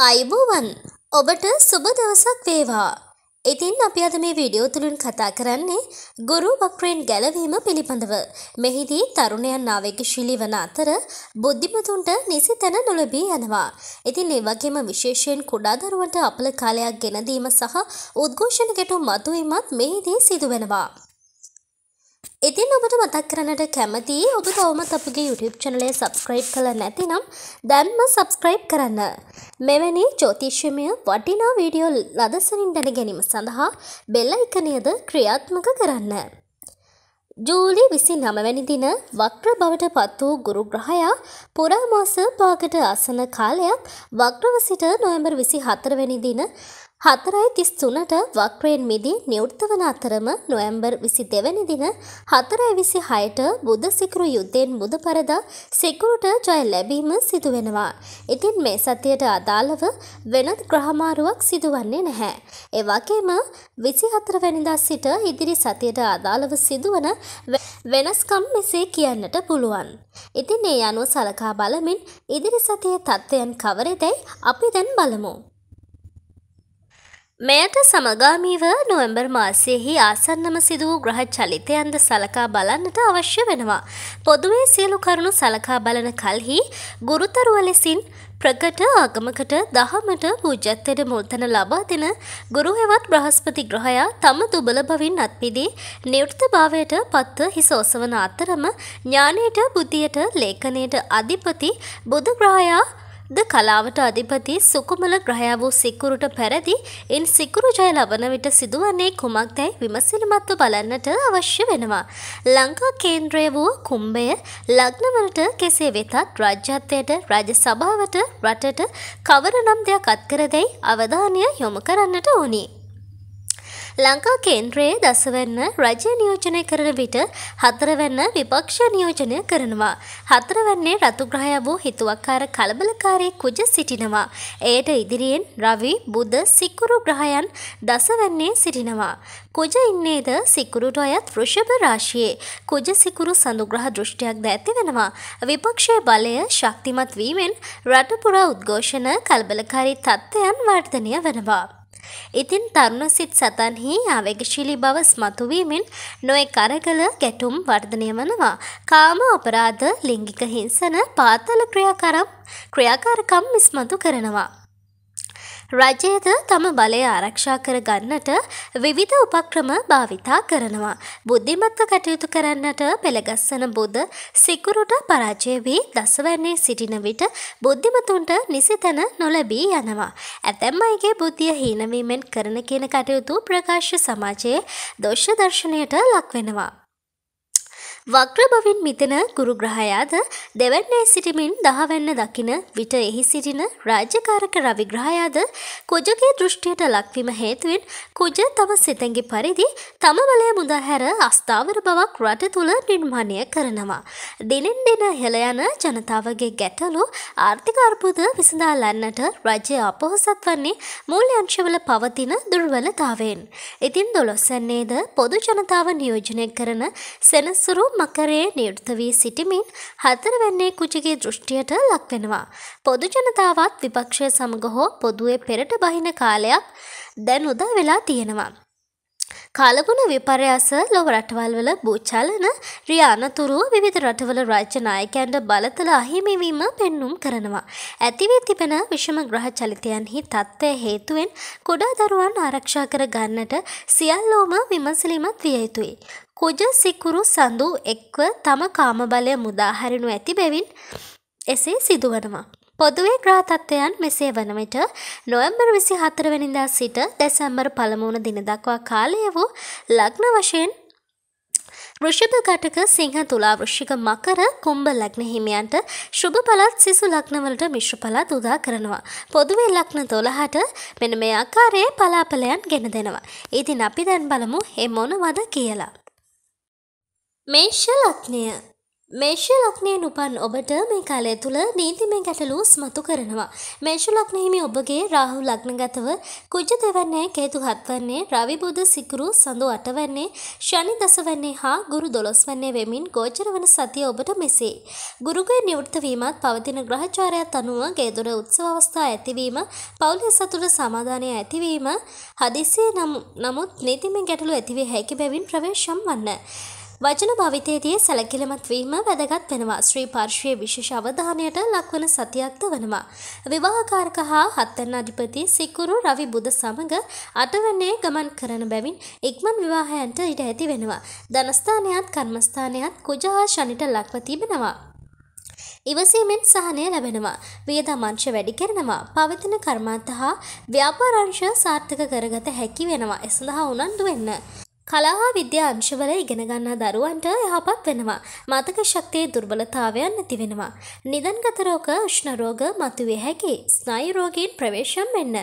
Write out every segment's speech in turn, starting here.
අයිබෝවන් ඔබට සුබ දවසක් වේවා. ඉතින් අපි අද මේ වීඩියෝ තුලින් කතා කරන්නේ ගුරු වක්‍රයෙන් ගැලවීම පිළිබඳව. මෙහිදී තරුණයන් ආවේගශීලී වන අතර බුද්ධිමතුන්ට නිසි තැන නොලැබී යනවා. ඉතින් ඒ වගේම විශේෂයෙන් කුඩා දරුවන්ට අපල කාලයක් ගෙන දීම සහ උද්ඝෝෂණ ගැටුම් මතුවීමත් මෙහිදී සිදු වෙනවා. ඉතින් ඔබට මතක් කරන්නට කැමතියි ඔබ තවමත් අපගේ YouTube චැනලය සබස්ක්‍රයිබ් කළ නැතිනම් දැන්ම සබස්ක්‍රයිබ් කරන්න. මෙවැනි ජෝතිශ්‍යමය වටිනා වීඩියෝ ලදසනින් දැන ගැනීම සඳහා බෙල්ල එකනයද ක්‍රියාත්මක කරන්න. ජූලි විසි නමවැනි දින වක්්‍ර බවට පත් වූ ගුරු ග්‍රහයා පුරාමාස පාකට අසන කාලයක් වක්්‍රව සිට නොයඹර් විසි හතරවැනි දින හතරයි තිස් තුනට වක්්‍රයෙන් මිදී නිවෘත්ත වන අතරම නොවැම්බර් විසි දෙවැනි දින හතරයි විසි හයට බුද සිකරු යුද්ධයෙන් බුද පරදා සිකුරුට ජය ලැබීම සිදුවෙනවා. ඉතින් මේ සතියට අදාළව වෙනත් ග්‍රහමාරුවක් සිදුවන්නේ නැහැ. එවගේම විසි හතරවැනිදා සිට ඉදිරි සතියට අදාළව සිදුවන වෙනස්කම් මෙසේ කියන්නට පුළුවන්. ඉතින් ඒ අනුව සලකා බලමින් ඉදිරි සතිය තත්ත්වයන් කවරෙදැයි අපි දැන් බලමු. මෙයට සමගාමීව නොවැම්බර් මාසයෙහි ආසන්නම සිදු වූ ග්‍රහ චලිතයන්ද සලකා බලන්නට අවශ්‍ය වෙනවා. පොදුවේ සියලු කරුණු සලකා බලන කල්හි ගුරුතරුව ලෙසින් ප්‍රකට ආගමකට දහමට පූජත්තයට මුල්තන ලබා දෙන ගුරු හෙවත් බ්‍රහස්පති ග්‍රහයා තම දුබල බවින් අත්මිදී නිවෘතභාවයට පත්ව හිසෝසවන අතරම ඥානයට බුද්ධියට ලේඛනයට අධිපති බුදු ග්‍රහයා ද කලාවට අධිපති සුකුමල ග්‍රහයා වූ සිකුරුට පැරදි ඉන් සිකුරු ජය ලබන විට සිදුවන්නේ කුමක්දැයි විමසිලිමත්ව බලන්නට අවශ්‍ය වෙනවා. ලංකා කේන්ද්‍රය වූ කුම්භය ලග්නවලට කෙසේ වෙතත් රාජ්‍යත්වයට රජ සභාවට රටට කවර නම් දෙයක් අත්කරදැයි අවධානය යොමු කරන්නට ඕනිි. ලංකා කේන්ද්‍රයේ දසවැන්න රජය නියෝජනය කරන විට හතරවැන්න විපක්ෂ නියෝජනය කරනවා. හතරවැන්නේ රතුග්‍රහය වූ හිතුවක්කාර කලබලකාරී කුජ සිටිනවා. එයට ඉදිරියෙන් රවි බුද සිකුරු ග්‍රහයන් දසවැන්නේ සිටිනවා. කුජ ඉන්නේද සිකුරුට අයත් වෘෂභ රාශියේ කුජ සිකුරු සඳුග්‍රහ දෘෂ්ටියක්ද ඇති වෙනවා. විපක්ෂයේ බලය ශක්තිමත් වීමෙන් රට පුරා උද්ඝෝෂණ කලබලකාරී තත්ත්වයන් වර්ධනය වෙනවා. ඉතින් තරුණ සිත් සතන්හි ආවේගශීලී බව ස්මතුවීමෙන් නොයෙක් අරගල ගැටුම් වර්ධනය වනවා. කාම අපරාධ ලිංගික හිංසන පාතල ක්‍රියාකරම් ක්‍රියාකාරකම් මිස්මතු කරනවා. රජයද තම බලය ආරක්ෂා කර ගන්නට විවිධ උපක්‍රම භාවිතා කරනවා. බුද්ධිමත්ව කටයුතු කරන්නට පෙළගස්සන බුද සිකුරුට පරාජය වී දසවැන්නේ සිටින විට බුද්ධිමතුන්ට නිසිතැන නොලැබී යනවා. ඇතැම් අයගේ බුද්ධිය හීනවීමෙන් කරන කියන කටයුතු ප්‍රකාශ සමාජයේ දෝෂ දර්ශනයට ලක්වෙනවා. වක්‍රභවින් මිතන ගුරුග්‍රහයාද දෙවැන්නේ සිටිමින් දහවැන්න දකින විට එහි සිටින රාජ්‍යකාරක රවිග්‍රහයාද කුජගේ දෘෂ්ටියට ලක්වීම හේතුවෙන් කුජ තම සිතැඟි පරිදි තම වලය මුදහැර අස්ථාවර බවක් රට තුළ නිර්මාණය කරනවා. දිනෙන් දින හෙළ යන ජනතාවගේ ගැටලු ආර්ථික අර්බුද විසඳාලන්නට රජය අපොහොසත් වන්නේ මූල්‍යංශවල පවතින දුර්වලතාවෙන්. ඉතින් දොළොස්සන්නේද පොදු ජනතාව නියෝජනය කරන සෙනසුරු මකරයේ නිර්ත වී සිටිමින් හතරවැන්නේ කුජගේ දෘෂ්ටියට ලක්වෙනවා. පොදු ජනතාවත් විපක්ෂය සමඟ හෝ පොදුවේ පෙරට බහින කාලයක් දැන් උදා වෙලා තියෙනවා. කලබුණ විපර්යාස ලොව රටවල්වල භූචලන රියානතුරුව විවිධ රටවල රාජ්‍ය නායකයන්ට බලතල අහිමිවීම පෙන්නුම් කරනවා. ඇතිවී තිබෙන විෂම ග්‍රහ චලිතයන්හි තත්ත්වය හේතුවෙන් කුඩා දරුවන් ආරක්ෂා කර ගන්නට සියල්ලෝම විමසලිමත් විය යුතුයි. කුජ සිකුරු සඳු එක්ව තම කාමබලය මුදාහරිනු ඇති බැවින් එසේ සිදුවනවා. පොදුවේ ග්‍රාතත්වයන් මෙසේ වන විට නොවැම්බර් 24 වෙනිදා සිට දෙසැම්බර් 1 වන දින දක්වා කාලය වූ ලග්න වශයෙන් ෘෂභ ඝටක සිංහ තුලා වෘශ්චික මකර කුම්භ ලග්න හිමියන්ට සුභ පළාත් සිසු ලග්නවලට මිශ්‍ර පළාත් උදා කරනවා. පොදුවේ ලග්න 12ට මෙන්න මේ ආකාරයේ පලාපලයන් ගෙන දෙනවා. ඉතින් අපි දැන් බලමු මේ මොනවද කියලා. මේෂ ලග්නය මේෂ ලක්නයෙන් උපන් ඔබට මේ කාලය තුළ නීතිමය ගැටලු ස්මතු කරනවා. මේෂ ලක්නහිමි ඔබගේ රාහු ලක්නගතව කුජ දෙවන්නේ කේතු හත්වන්නේ රවිබුද සිකුරු සඳු අටවන්නේ ශනි දසවන්නේ හා ගුරු දොළොස් වන්නේ වෙමින් ගෝචර වන සතිය ඔබට මෙසේ. ගුරුගේ නිවෘත්තවීමත් පවතින ග්‍රහචාරයක් අනුව ගේදුර උත්සව අවස්ථා ඇතිවීම පවුලිය සතුට සමාධානය ඇතිවීම හදිසිය නමුත් නීතිමය ගැටලු ඇතිවේ හැකි බැවින් ප්‍රවේශම් වන්න. වචන භවිතයේදී සැලකිලිමත් වීම වැදගත් වෙනවා. ශ්‍රී පර්ශවයේ විශේෂ අවධානයට ලක්වන සතියක්ද වෙනවා. විවාහකාරක හා හත්තන්න අධිපති සිකුරු රවි බුද සමග අටවන්නේ ගමන් කරන බැවින් ඉක්මන් විවාහයන්ට ඉඩ ඇති වෙනවා. ධනස්ථානයත් කර්මස්ථානයත් කුජ හා ශනිට ලක්ව තිබෙනවා. ඉවසීමෙන් සහනය ලැබෙනවා. වියදම් අංශ වැඩි කරනවා. පවතින කර්මාන්ත හා ව්‍යාපාර අංශ සාර්ථක කරගත හැකි වෙනවා. ඒ සඳහා උනන්දු වෙන්න. කලා හා විද්‍යා අංශවල ඉගෙන ගන්නා දරුවන්ට යහපත් වෙනවා. මතක ශක්තියේ දුර්වලතාවයන් නැති වෙනවා. නිදන්ගත රෝග, උෂ්ණ රෝග මතුවේ හැකි. ස්නායු රෝගීන් ප්‍රවේශම් වෙන්න.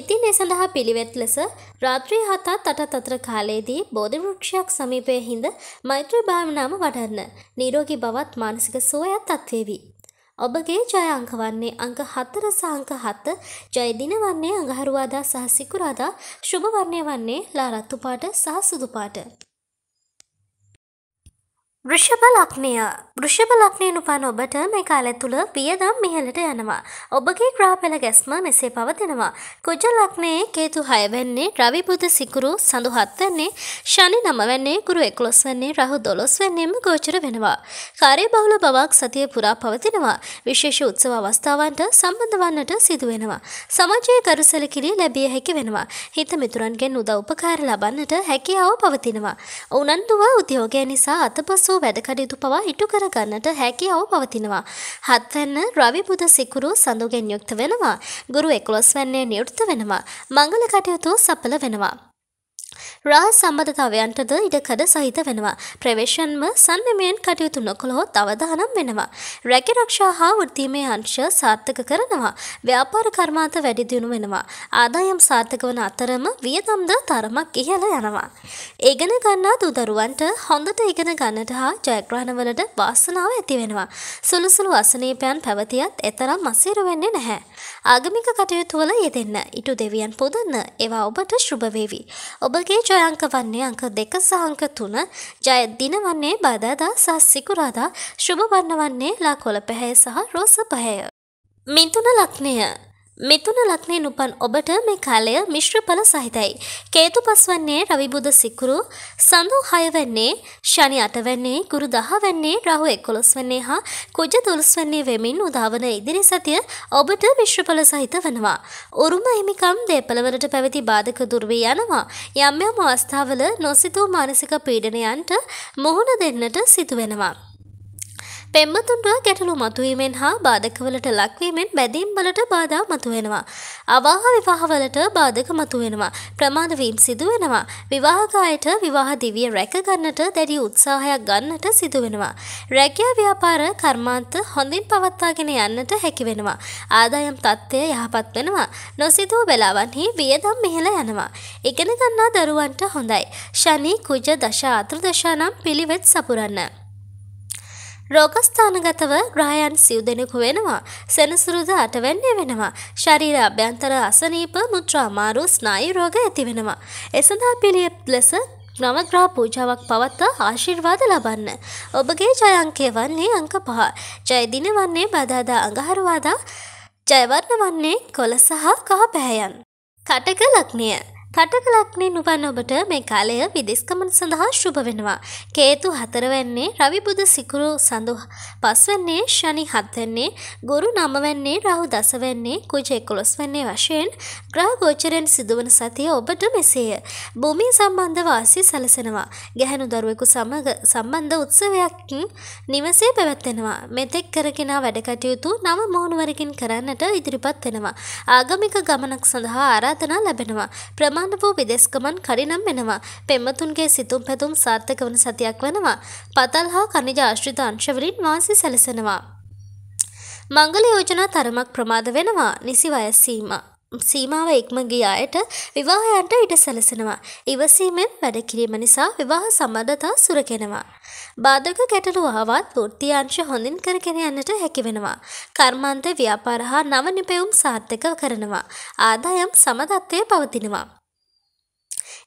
ඉතින් ඒ සඳහා පිළිවෙත් ලෙස රාත්‍රී 7ත් 8ත් අතර කාලයේදී බෝධි වෘක්ෂයක් සමීපයේ හිඳ මෛත්‍රී භාවනාව වඩන්න. නිරෝගී බවත් මානසික සුවයත් අත්වේවි. ඔබගේ ජය අංක වන්නේ අංක 4 සහ අංක 7 ජය දින වන්නේ අඟහරුවාදා සහ සිකුරාදා ශුභ වර්ණය වන්නේ ලා රතු පාට සහ සුදු පාට ෘෂභ ලක්නය ෘෂභ ලක්නයෙන් උපන් ඔබට මේ කාලය තුළ වියදම් මිහලට යනවා. ඔබගේ ග්‍රාපෙල ගැස්ම මෙසේ පවතිනවා. කුජ ලක්නයේ කේතු හයවැන්නේ රවිබුද සිකුරු සඳු හත්වන්නේ ශනි නමවැන්නේ ගුරු එකොළොස් වන්නේ රහු දොළොස් වන්නේම ගෝචර වෙනවා. කාරය බහුල බවක් සතිය පුරා පවතිනවා. විශේෂ උත්සව අවස්ථාවන්ට සම්බඳ වන්නට සිදුවෙනවා. සමාජයේ කරුසලකිරි ලැබිය හැකි වෙනවා. හිත මිතුරන්ගෙන් උදව් උපකාර ලබන්නට හැකියාව පවතිනවා. උනන්දුව උද්‍යෝගය නිසා අතපසු සූ වැඩකඩයුතු පවා ඉටු කරගන්නට හැකියාව පවතිනවා. හත්වැන්න රවි බුද සිකුරු සඳුගෙන් යුක්ත වෙනවා. ගුරු එකොළොස්වැන්නේ නියුක්ත වෙනවා. මංගල කටයුතු සඵල වෙනවා. රා සම්බධතාවයන්ටද ඉඩකඩ සහිත වෙනවා. ප්‍රවේශන්ම සන්නමයෙන් කටයුතු නොකොළොත් අවධානම් වෙනවා. රැකිරක්ෂා හා වෘත්තීමේ අංශ සාර්ථක කරනවා. ව්‍යාපාර කර්මාත වැඩිදියුණු වෙනවා. ආදායම් සාර්ථක වන අතරම වියදම්ද තරමක් ඉහළ යනවා. ඒගෙන ගන්නා දුදරුවන්ට හොඳට ඉගෙන ගන්නට හා ජයග්‍රහණවලට වාසනාව ඇතිවෙනවා. සුළුසුළු අසනීපයන් පැවතියත් එතරම් මසීර වෙන්නේ නැහැ. ආගමික කටයුතුවල යෙදෙන්න, ඉටු දෙවියන් පුදන්න, ඒවා ඔබට ශුභවේවි. ඔබගේ මේ ජයංක වන්නේ අංක දෙක සහ අංක තුන ජය දින වන්නේ බදාදා සහ සිකුරාදා ශුභ වන්න වන්නේ ලා කොළ පැහැය සහ රෝස පැහැය. මිතුන ලක්නය මිතුන ලක්නේ නුපන් ඔබට මේ කාලය මිශ්‍රඵල සහිතයි. කේතු පස් වන්නේ රවිබුද සිකුරු, සඳු හය වන්නේ, ශනි අට වන්නේ, ගුරු දහ වන්නේ, රාහු එකොළොස් වන්නේ හා කුජ තුළස් වන්නේ වෙමින් උදාවන ඉදිරි සතිය ඔබට මිශ්‍රඵල සහිත වනවා. උරුම හිමිකම් දේපළවලට පැවති බාධක දුර වී යනවා. යම් යම් අවස්ථාවල නොසිතූ මානසික පීඩනයන්ට මුහුණ දෙන්නට සිදු වෙනවා. පෙම්මතුන්ට ගැටලු මතුවීමෙන් හා බාධකවලට ලක්වීමෙන් බැදීම් වලට බාධා මතුවෙනවා. අවාහ විවාහවලට බාධක මතුවෙනවා. ප්‍රමාදවීම් සිදුවෙනවා. විවාහකායට විවාහ දිවිය රැකගන්නට දැඩි උත්සාහයක් ගන්නට සිදුවෙනවා. රැකියා ව්‍යාපාර කර්මාන්ත හොඳින් පවත්වාගෙන යන්නට හැකිවෙනවා. ආදායම් තත්ත්වය යහපත් වෙනවා. නොසිතූ වෙලාවන්හි වියදම් මෙහෙල යනවා. ඉගෙන ගන්නා දරුවන්ට හොඳයි. ශනි කුජ දශා අත්‍රදශා නම් පිළිවෙත් සපුරන්න. රෝගස්ථානගතව ග්‍රහයන් සිව් දෙනෙකු වෙනවා. සෙනසුරුද අටවැන්නේ වෙනවා. ශරීර අභ්‍යන්තර අසනීප මුත්‍රා මාරු ස්නායු රෝග ඇති වෙනවා. එසඳා පිළියෙත් ලෙස නවග්‍රහ පූජාවක් පවත්වා ආශිර්වාද ලබන්න. ඔබගේ ජයංකය වන්නේ අංක පහ. ජයදින වන්නේ බදාදා අඟහරවාදා ජයවර්ණ වන්නේ කොළ සහ කහ පැහැයන්. කටක ලක්නිය. කටකලක්නේ නුවන් ඔබට මේ කාලය විදෙස්කමන සඳහා ශුභ වෙනවා. කේතු හතරවැන්නේ රවිබුද සිකුරු සඳු පස්වන්නේ ශනි හත්වැන්නේ ගුරු නමවැන්නේ රහු දසවැන්නේ කුජ එකොළොස් වන්නේ වශයෙන් ග්‍රහ ගෝචරයෙන් සිදුවන සතිය ඔබට මෙසේය. භූමිය සම්බන්ධ වාසි සැලසෙනවා. ගැහැණු දරුවෙකු සමග සම්බන්ධ උත්සවයක් නිවසේ පැවැත්වෙනවා. මෙතෙක් කරගෙනා වැඩ කටයුතු නව මොහුනුවරකින් කරන්නට ඉදිරිපත් වෙනවා. ආගමික ගමනක් සඳහා ආරාධනා ලැබෙනවා. ප්‍රම නිර්මාණ වූ විදෙස්කමන් කරිනම් වෙනවා. පෙම්මතුන්ගේ සිතුම් පැතුම් සාර්ථක වන සතියක් වනවා. පතල් හා කනිජ ආශ්‍රිත අංශවලින් වාසි සැලසෙනවා. මංගල යෝජනා තරමක් ප්‍රමාද වෙනවා නිසි වයස්සීම. සීමාව ඉක්ම ගිය අයට විවාහයන්ට ඉඩ සැලසෙනවා. ඉවසීමෙන් වැඩ කිරීම නිසා විවාහ සම්බන්ධතා සුරකෙනවා. බාධක ගැටලු ආවත් වෘත්තියංශ හොඳින් කරගෙන යන්නට හැකි වෙනවා. කර්මාන්ත ව්‍යාපාර හා නව නිපැයුම් සාර්ථක කරනවා. ආදායම් සමදත්වය පවතිනවා.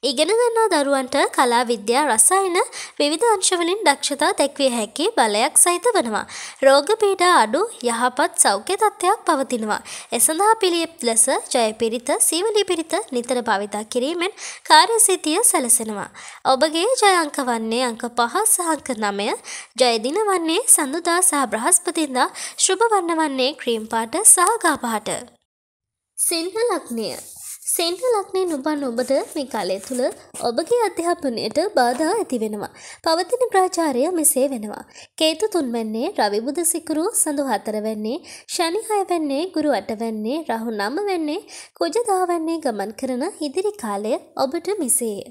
ඉගෙන ගන්නා දරුවන්ට කලා විද්‍යා රසායන විවිධ අංශවලින් දක්ෂතා දැක්විය හැකි බලයක් සහිත වනවා. රෝග පීඩා අඩු යහපත් සෞඛ්‍ය තත්ත්වයක් පවතිනවා. එසඳහා පිළියෙත් ලෙස ජයපිරිත සීවලි පිරිත නිතර භාවිතා කිරීමෙන් කාර්යසිතිය සැලසෙනවා. ඔබගේ ජයංක වන්නේ අංක පහ සහංක නමය ජයදින වන්නේ සඳුදා සහ බ්‍රහස්පතින්දා ශුභ වන්න වන්නේ ක්‍රීම් පාට සහ ගාපාට. සිංහලක්නිය සෙන්ට ලක්නේ නුබන් ඔබට මේ කාලය තුළ ඔබගේ අධ්‍යාපනයට බාධා ඇති වෙනවා. පවතින ප්‍රාචාරය මෙසේ වෙනවා. කේතු තුන්වැන්නේ රවිබුද සිකුරු සඳු හතරවැන්නේ ශනිහයවැන්නේ ගුරු අටවැන්නේ රහු නමවැන්නේ කුජදාවැන්නේ ගමන් කරන ඉදිරි කාලය ඔබට මෙසේය.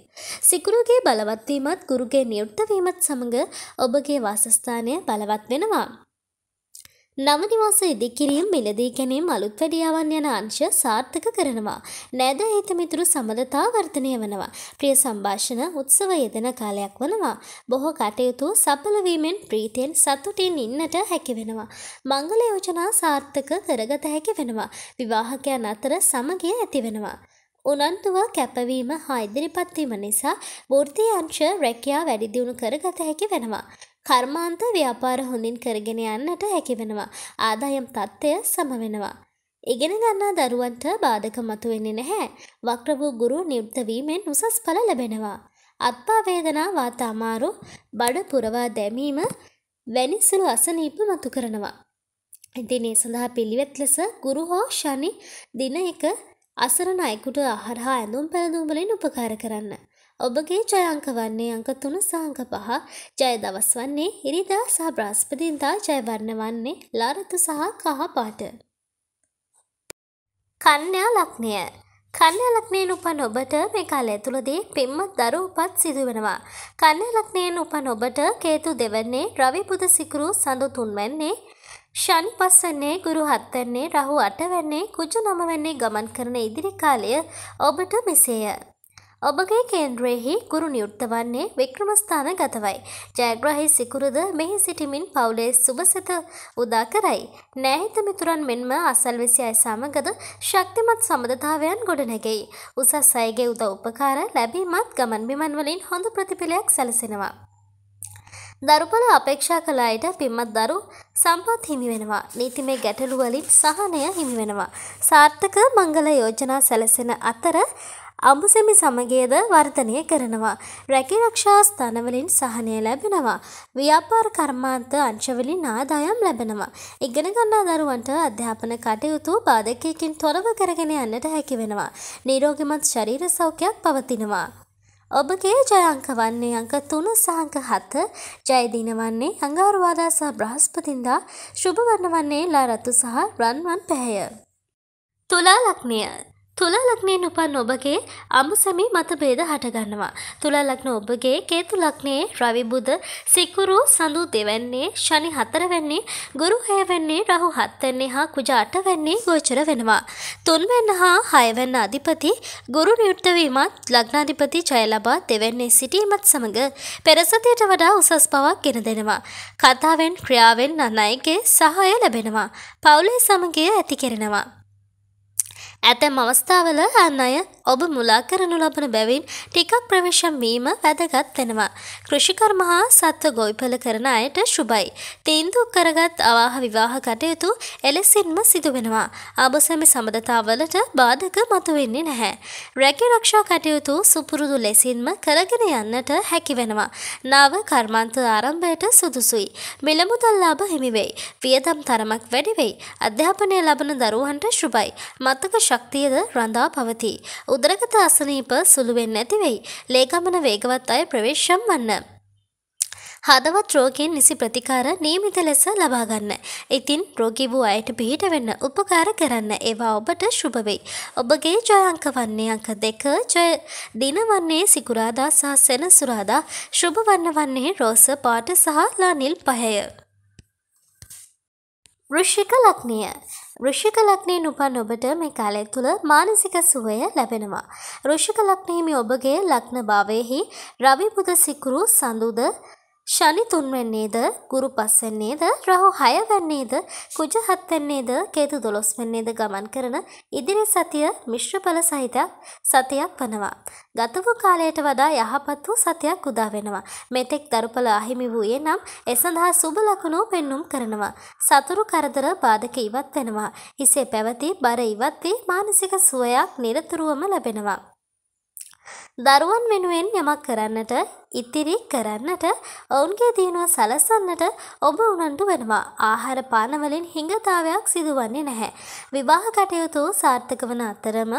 සිකුරුගේ බලවත්වීමත් ගුරුගේ නියුක්තවීමත් සමඟ ඔබගේ වාසස්ථානය බලවත් වෙනවා. නවනිවාස ඉදිකිරීම් මිලදී ගැනීම් අලුත් වැඩියාවන් යන අංශ සාර්ථක කරනවා. නැද හිතමිතුරු සමලතා වර්ධනය වනවා. ප්‍රිය සම්භාෂණ උත්සව යෙදෙන කාලයක් වනවා. බොහෝ කටයුතු සඵලවීමෙන් ප්‍රීතියෙන් සතුටින් ඉන්නට හැකි වෙනවා. මංගල යෝජනා සාර්ථක කරගත හැකි වෙනවා. විවාහකයන් අතර සමගිය ඇති වෙනවා. උනන්තුව කැපවීම හා ඉදිරිපත්වීම නිසා වෘත්ති අංශ රැකියා වැඩිදියුණු කරගත හැකි වෙනවා. කර්මාන්ත ව්‍යාපාර හොඳින් කරගෙන යන්නට හැකි වෙනවා. ආදායම් තත්ත්වය සම වෙනවා. ඉගෙන ගන්නා දරුවන්ට බාධක මතුවෙන්නේ නැහැ. වක්‍ර වූ ගුරු නියුක්ත වීමෙන් උසස් ඵල ලැබෙනවා. අත්පා වේදනා වාත අමාරු බඩ පුරවා දැමීම වැනි සුළු අසනීප මතු කරනවා. ඉතින් ඒ සඳහා පිළිවෙත් ලෙස ගුරු හෝ ශනි දින එක අසරණ අයෙකුට ආහාර හා ඇඳුම් පැළඳුම් වලින් උපකාර කරන්න. ඔබගේ ජය අංක වන්නේ අංක 3 සහ අංක 5. ජය දවස් වන්නේ ඉරිදා සහ බ්‍රහස්පතින්දා ජය වර්ණ වන්නේ ලාරතු සහ කහ පාට. කන්‍යා ලග්නය කන්‍යා ලග්නයෙන් උපන් ඔබට මේ කාලය තුලදී පින්මත් දරු උපත් සිදු වෙනවා. කන්‍යා ලග්නයෙන් උපන් ඔබට කේතු දෙවන්නේ, රවි පුද සිකුරු සඳු තුන්වැන්නේ, ශනි පස්සන්නේ ගුරු හත්වන්නේ රහු අටවැන්නේ කුජු නමවැන්නේ ගමන් කරන ඉදිරි කාලය ඔබට මෙසේය. ඔබගේ කේන්ද්‍රයෙහි ගුරු නියුක්ත වන්නේ වික්‍රමස්ථාන ගතවයි. ජයග්‍රහි සිකුරුද මෙහි සිටිමින් පවුලේ සුබසිත උදා කරයි. නෑහිත මිතුරන් මෙන්ම අසල්වැසි අය සමගද ශක්තිමත් සම්බන්ධතාවයන් ගොඩනැගෙයි. උසස් අයගේ උදව් උපකාර ලැබීමත් ගමන් බිමන් වලින් හොඳ ප්‍රතිඵලයක් සැලසෙනවා. දරුපල අපේක්ෂා කළ අයට පින්වත් දරු සම්පත් හිමි වෙනවා. නීතිමය ගැටලු වලින් සහනය හිමි වෙනවා. සාර්ථක මංගල යෝජනා සැලසෙන අතර අඹසෙමි සමගියද වර්ධනය කරනවා. රැකිරක්ෂා ස්ථානවලින් සහනය ලැබෙනවා. ව්‍යාපාර කර්මාන්ත අංශවලින් ආදායම් ලැබෙනවා. ඉගෙන ගන්නා දරුවන්ට අධ්‍යාපන කටයුතු බාධකයකින් තොරව කරගෙන යන්නට හැකි වෙනවා. නිරෝගිමත් ශරීර සෞඛ්‍යයක් පවතිනවා. ඔබගේ ජයංක වන්නේ අංක තුන සහංක හත ජයදීන වන්නේ අංගාරවාදා සහ බ්‍රහස්පතින්දා ශුභ වන්න වන්නේ ලාරත්තු සහ රන්වන් පැහැය. තුලා ලක්නිය තුලා ලග්නයෙන් උපන් ඔබගේ අමුසැමි මතභේද හටගන්නවා. තුලා ලග්න ඔබගේ කේතු ලග්නයේ රවි බුද සිකුරු සඳු දෙවැන්නේ ශනි හතරවැන්නේ ගුරු හයවැන්නේ රහු හත්වැන්නේ හා කුජ අටවැන්නේ ගෝචර වෙනවා. තුන්වැන්න හා හයවැන්න අධිපති ගුරු නියුක්ත වීමත් ලග්නාධිපති ජය ලබා දෙවැන්නේ සිටීමත් සමඟ පෙරසතියට වඩා උසස් පවක් ගෙන දෙනවා. කතාවෙන් ක්‍රියාවෙන් අනයිගේ සහය ලැබෙනවා. පවුලේ සමගිය ඇති කෙරෙනවා. ඇතැම් අවස්ථාවල අන් අය ඔබ මුලා කරනු ලබන බැවින් ටිකක් ප්‍රවේශම් වීම වැදගත් වෙනවා. කෘෂිකර්ම හා සත්ව ගොවිපල කරන අයට ශුභයි. තීන්දුව කරගත් අවාහ විවාහ කටයුතු එලෙසින්ම සිදුවෙනවා. අබසැමි සබඳතාවලට බාධක මතුවෙන්නේ නැහැ. රැකි රක්ෂා කටයුතු සුපුරුදු ලෙසින්ම කරගෙන යන්නට හැකි වෙනවා. නව කර්මාන්ත ආරම්භයට සුදුසුයි. මිලමුදල් ලාභ හිමිවෙයි. වියදම් තරමක් වැඩිවෙයි. අධ්‍යාපනය ලබන දරුවන්ට ශුභයි. මතක ශක්තියද රඳා පවතී. උදරගත අසනීප සුළුවෙන් නැතිවෙයි. ලේකමන වේගවත් අය ප්‍රවේශම් වන්න. හදවත් රෝගීන් නිසි ප්‍රතිකාර නියමිත ලෙස ලබා ගන්න. ඉතින් රෝගී වූ අයට පිහිට වෙන්න උපකාර කරන්න. ඒවා ඔබට සුබ වෙයි. ඔබගේ ජය අංක වන්නේ අංක 2 ජය දින වන්නේ සිකුරාදා සහ සෙනසුරාදා. සුබ වන්න වන්නේ රෝස පාට සහ ලා නිල් 5ය. වෘෂික ලග්නය ෘෂික ලක්නයෙන් උපන් ඔබට මේ කාලය තුළ මානසික සුවය ලැබෙනවා. ෘෂික ලක්නහිමි ඔබගේ ලක්න භාවයෙහි රවි පුද සිකුරු සඳුද ශනි තුන්වැන්නේද ගුරු පස්සන්නේද රහු හයවැන්නේද කුජ හත්තන්නේද කේතු දොළොස් වන්නේද ගමන් කරන ඉදිරි සතිය මිශ්‍රඵල සහිත සතියක් වනවා. ගත වූ කාලයට වඩා යහපත් වූ සතියක් උදා වෙනවා. මෙතෙක් දරුඵල අහිමි වූයේ නම් ඒ සඳහා සුබ ලකුණු පෙන්눔 කරනවා. සතුරු කරදර බාධක ඉවත් වෙනවා. හිසේ පැවති බර ඉවත් වී මානසික සුවයක් නිරතුරුවම ලැබෙනවා. දරුවන් වෙනුවෙන් යමක් කරන්නට ඉතිරි කරන්නට ඔවුන්ගේ දියුණුව සලසන්නට ඔබ උනන්දු වෙනවා. ආහාර පානවලින් හිඟතාවයක් සිදුවන්නේ නැහැ. විවාහ කටයුතු සාර්ථක වන අතරම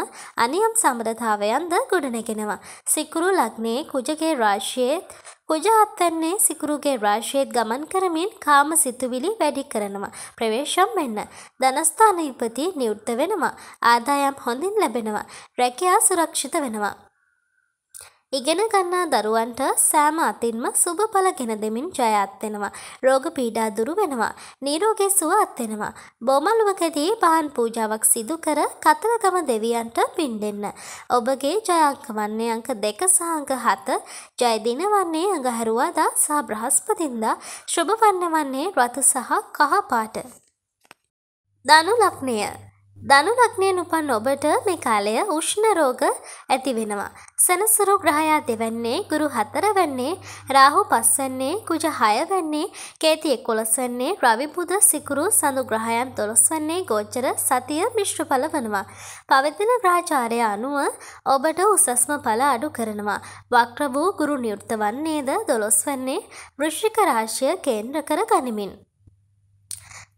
අනියම් සම්බරතාවයන්ද ගොඩනැගෙනවා. සිකුරු ලග්නයේ කුජගේ රාශියේ කුජ අත්වන්නේ සිකුරුගේ රාශියේත් ගමන් කරමින් කාම සිතුවිලි වැඩි කරනවා. ප්‍රවේශම් වෙන්න. ධනස්ථාන ඉපති නිවෘත්ත වෙනවා. ආදායම් හොඳින් ලැබෙනවා. රැකියා සුරක්ෂිත වෙනවා. ඉගෙන ගන්නා දරුවන්ට සෑම අතින්ම සුබ පල ගෙන දෙමින් ජයත්වෙනවා. රෝග පීඩා දුරු වෙනවා. නිරෝගේ සුව අත්වෙනවා. බොමලුවකදී පහන් පූජාවක් සිදු කර කතරගම දෙවියන්ට පින් දෙන්න. ඔබගේ ජයංක වන්නේ අංක දෙක සහංක හත ජයදින වන්නේ අඟහැරුවාදා සහ බ්‍රහස්පතින්දා ශුභ වන්න වන්නේ රතු සහ කහපාට. දනු ලක්නය ධනු ලග්නයෙන් උපන් ඔබට මේ කාලය උෂ්ණ රෝග ඇති වෙනවා. සනසරු ග්‍රහයා දෙවන්නේ ගුරු හතර වන්නේ රාහු පස්සන්නේ කුජ හය වන්නේ කේති එකොළොසන්නේ රවි බුද සිකුරු සඳු ග්‍රහයන් දොළොස්වන්නේ ගෝචර සතිය මිශ්‍රඵල වනවා. පවතින ග්‍රහචාරය අනුව ඔබට උසස්ම ඵල අඩු කරනවා. වක්‍ර වූ ගුරු නිවෘත වන්නේද දොළොස් වන්නේ වෘශ්ෂික රාශිය කේන්ද්‍ර කර ගනිමින්.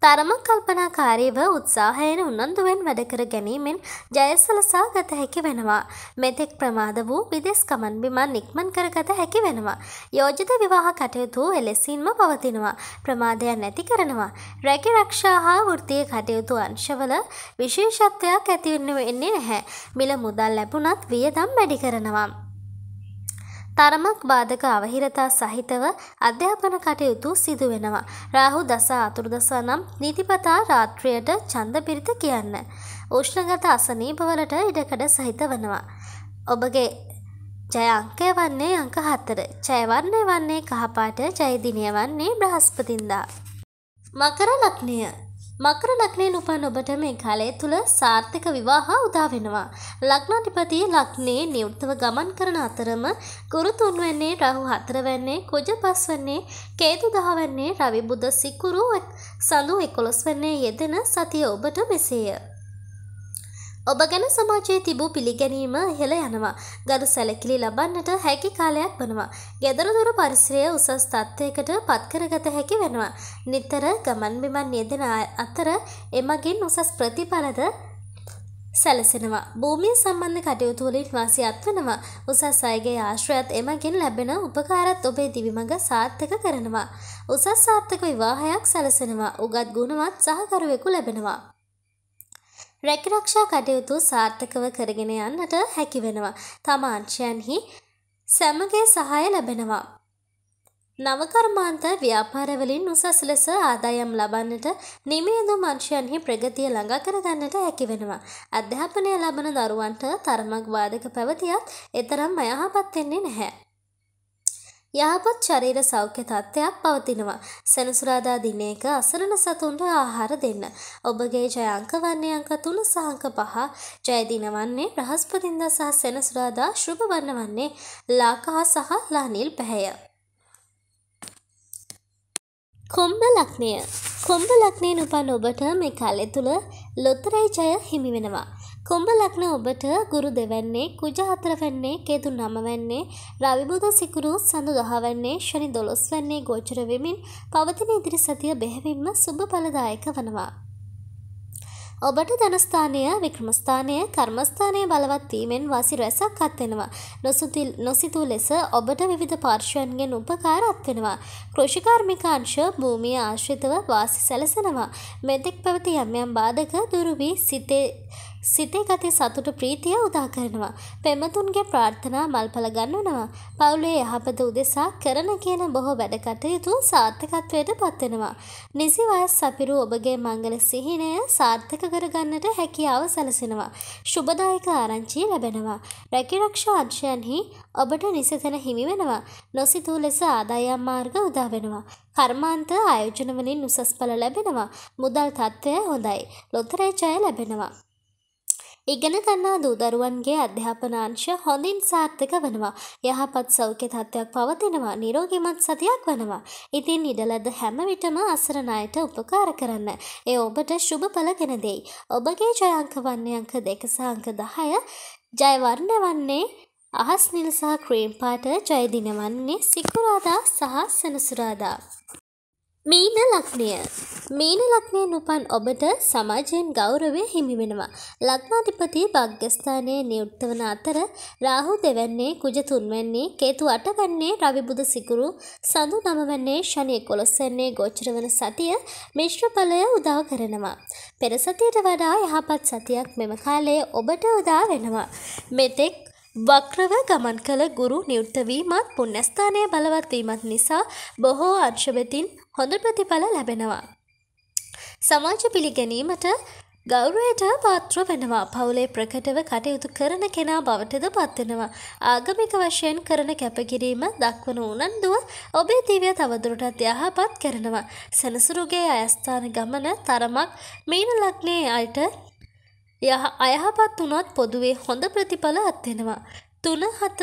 තරම කල්පනාකාරීව උත්සාහයෙන් උනන්දුවෙන් වැඩකර ගැනීමෙන් ජයසලසා ගත හැකි වෙනවා. මෙතෙක් ප්‍රමාද වූ විදෙස් ගමන් බිමන් නික්මන් කරගත හැකි වෙනවා. යෝජිත විවාහ කටයුතු එලෙසින්ම පවතිනවා. ප්‍රමාදයන් නැති කරනවා. රැකි රක්ෂා හා වෘත්තිය කටයුතු අංශවල විශේෂත්වයක් ඇතිවෙන්නේ නැහැ. මිල මුදල් ලැබුණත් වියදම් වැඩි කරනවා. තරමක් බාධක අවහිරතා සහිතව අධ්‍යාපන කටයුතු සිදු වෙනවා. රාහු දස අතුරුදසා නම් නීතිපතා රාත්‍රියට ඡන්ද පිරිත කියන්න. උෂ්ණගත අසනීපවලට ඉඩකඩ සහිත වනවා. ඔබගේ ජය අංකය වන්නේ අංක හතර. ජයවන්නේ වන්නේ කහපාට ජයදිනය වන්නේ බ්‍රහස්පතින්දා. මකර ලක්නය මකර ලක්නයෙන් උපන් ඔබට මේ කාලය තුළ සාර්ථක විවාහ උදා වෙනවා. ලග්නාධිපති ලග්නේ නිවෘතව ගමන් කරන අතරම ගුරු තුන්වැන්නේ රාහු හතරවැන්නේ කුජ පස්වැන්නේ කේතු දහවැන්නේ රවි බුධ සිකුරු සඳු 11 වන්නේ යෙදෙන සතිය ඔබට මෙසේය. ඔබ ගැන සමාජයේ තිබූ පිළිගැනීම ඉහළ යනවා. ගරු සැලකිලි ලබන්නට හැකි කාලයක් වනවා. ගෙදරදොර පරිසරය උසස් තත්ත්වයකට පත්කරගත හැකි වෙනවා. නිතර ගමන් බිමන් යෙදෙන අතර එමගින් උසස් ප්‍රතිඵලද සැලසෙනවා. භූමිය සම්බන්ධ කටයුතු වලින් වාසියත් වෙනවා. උසස් අයගේ ආශ්‍රයත් එමගින් ලැබෙන උපකාරත් ඔබේ දිවිමඟ සාර්ථක කරනවා. උසස් සාර්ථක විවාහයක් සැලසෙනවා. උගත් ගුණවත් සහකරුවෙකු ලැබෙනවා. රැකිරක්ෂා කටයුතු සාර්ථකව කරගෙන යන්නට හැකි වෙනවා. තම අංශයන්හි සැමගේ සහාය ලැබෙනවා. නවකර්මාන්ත ව්‍යාපාරවලින් උසස් ලෙස ආදායම් ලබන්නට නිමේදු මංශයන්හි ප්‍රගතිය ළඟා කරගන්නට හැකි වෙනවා. අධ්‍යාපනය ලබන දරුවන්ට තරමක් වාදක පැවතියත් එතරම් අයහපත් වෙන්නේ නැහැ. යහපත් ශරීර සෞඛ්‍ය තත්ත්වයක් පවතිනවා. සෙනසුරාදා දිනයක අසරණ සතුන්ට ආහාර දෙන්න. ඔබගේ ජය අංක වන්නේ අංක 3 සහ අංක 5. ජය දින වන්නේ බ්‍රහස්පතින්දා සහ සෙනසුරාදා ශුභ වන්න වන්නේ ලාකා සහ ලානිල් පැහැය. කුම්භ ලග්නය කුම්භ ලග්නයෙන් උපන් ඔබට මේ කාලය තුල ලොතරැයි ජය හිමි වෙනවා. කුම්භ ලග්න ඔබට ගුරු දෙවන්නේ කුජ හතර වෙන්නේ කේතු නම වෙන්නේ රවි බුධ සිකුරු සඳු දහ වෙන්නේ ශනි දොළොස් වෙන්නේ ගෝචර වෙමින් පවතින ඉදිරි සතිය බෙහෙවින්ම සුබ ඵලදායක වනවා. ඔබට ධනස්ථානය වික්‍රමස්ථානය කර්මස්ථානය බලවත් වීමෙන් වාසි රැසක් අත්වෙනවා. නොසිතූ ලෙස ඔබට විවිධ පාර්ශ්වයන්ගෙන් උපකාර අත්වෙනවා. කෘෂිකාර්මිකාංශ භූමිය ආශ්‍රිතව වාසි සැලසෙනවා. මෙතෙක් පැවති යම් යම් බාධක දුරු වී සිතේ සිතේ ගති සතුට ප්‍රීතිය උදා කරනවා. පෙමතුන්ගේ ප්‍රාර්ථනා මල්පල ගන්නනවා. පවුලේ යහපත උදෙසා කරන කියන බොහෝ වැඩ කටයුතු සාර්ථකත්වයට පත්වෙනවා. නිසි වයස් සපිරු ඔබගේ මංගල සිහිනය සාර්ථක කරගන්නට හැකියාව සැලසෙනවා. ශුභදායක ආරංචි ලැබෙනවා. රැකිරක්ෂා අංශයන්හි ඔබට නිසිතන හිමි වෙනවා. නොසිතූ ලෙස ආදායම් මාර්ග උදා වෙනවා. කර්මාන්ත ආයෝජන වලින් උසස් පල ලැබෙනවා. මුදල් තත්ත්වය හොඳයි. ලොතරැජය ලැබෙනවා. ඉගෙන ගන්නා දූදරුවන්ගේ අධ්‍යාපනාංශ හොඳින් සාර්ථක වනවා. යහපත් සෞඛ්‍ය තත්ත්වයක් පවතිනවා. නිරෝගිමත් සතියක් වනවා. ඉතින් ඉඩලද හැම විටම අසරණ අයට උපකාර කරන්න. ඒ ඔබට සුබ පලගෙන දෙයි. ඔබගේ ජයංක වන්නේ අංක දෙක සහ අංක 10 ජයවර්ණ වන්නේ අහස් නිල් සහ ක්‍රීම් පාට ජයදිනවන්නේ සිකුරාදා සහ සෙනසුරාදා මීන ලක්නය මීන ලක්නයෙන් උපන් ඔබට සමාජයෙන් ගෞරවය හිමිවෙනවා. ලක්නාධිපති භග්‍යස්ථානය නියුක්ත වන අතර රාහු දෙවැන්නේ කුජ තුන්වැන්නේ කේතු අටවැන්නේ රවිබුද සිකුරු සඳු නමවැන්නේ ශනය කොළොස්සන්නේ ගෝචර වන සතිය මිශ්‍රඵලය උදා කරනවා. පෙරසතියට වඩා යහපත් සතියක් මෙම කාලයේ ඔබට උදා වෙනවා. මෙතෙක් වක්‍රව ගමන් කළ ගුරු නිවෘත්ත වීමත් පුණ්‍යස්ථානය බලවත් වීමත් නිසා බොහෝ අංශවෙතින් හොඳ ප්‍රතිඵල ලැබෙනවා. සමාජ පිළිගැනීමට ගෞරවයට පාත්‍ර වෙනවා පවුලේ ප්‍රකටව කටයුතු කරන කෙනා බවටද පත්වෙනවා ආගමික වශයෙන් කරන කැපකිරීම දක්වන උනන්දුව ඔබේ දිවය තවදුරටත් යහපත් කරනවා සැනසුරුගේ අයස්ථාන ගමන තරමක් මීන ලග්නයේ අයට යහ අයහපත් වුණොත් පොදුවේ හොඳ ප්‍රතිඵල අත්වෙනවා තුන හත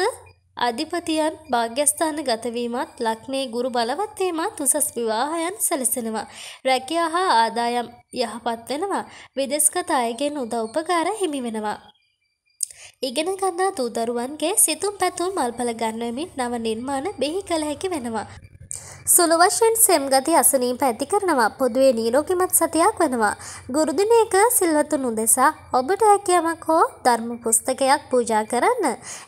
අධිපතියන් භාග්‍යස්ථාන ගතවීමත් ලක්නේ ගුරු බලවත්වීමත් උසස් විවාහයන් සැලසෙනවා. රැකියා හා ආදායම් යහපත් වෙනවා. විදෙස්ගත අයගෙන් උදව්පකාර හිමි වෙනවා. ඉගෙන ගන්නා දූදරුවන්ගේ සිතුම් පැතුම් මල්පල ගන්වමින් නව නිර්මාණ බෙහි කළ හැකි වෙනවා. සුළු වශයෙන් සෙම්ගති අසනීප ඇති කරනවා පොදුවේ නීරෝගිමත් සතියක් වෙනවා. ගුරුදිනයක සිල්වතුන් උදෙසා ඔබට හැකියාවක් හෝ ධර්ම පුස්තකයක් පූජා කරන්න.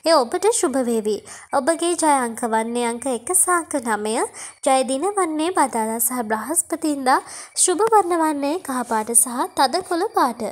එය ඔබට සුභ වේවි. ඔබගේ ජය අංක වන්නේ අංක 1 සාංක 9, ජය දින වන්නේ බදාදා සහ බ්‍රහස්පතින්දා, සුභ වර්ණ වන්නේ කහ පාට සහ තද කොළ පාට.